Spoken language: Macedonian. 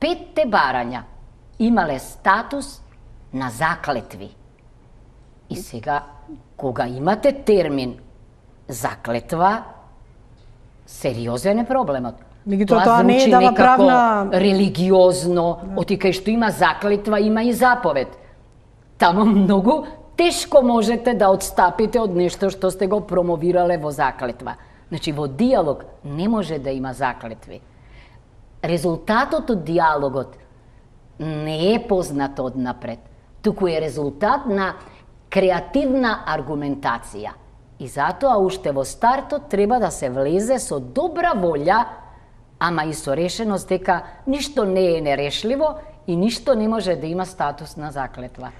петте барања имале статус на заклетви. И сега, кога имате термин заклетва, сериозен е проблемот. Меѓутоа тоа, тоа не е дава правна религиозно, да. оти кај што има заклетва има и заповед. Тамо многу тешко можете да отстапите од нешто што сте го промовирале во заклетва. Значи во диалог не може да има заклетви резултатот од диалогот не е познат од напред, туку е резултат на креативна аргументација. И затоа уште во стартот треба да се влезе со добра волја, ама и со решеност дека ништо не е нерешливо и ништо не може да има статус на заклетва.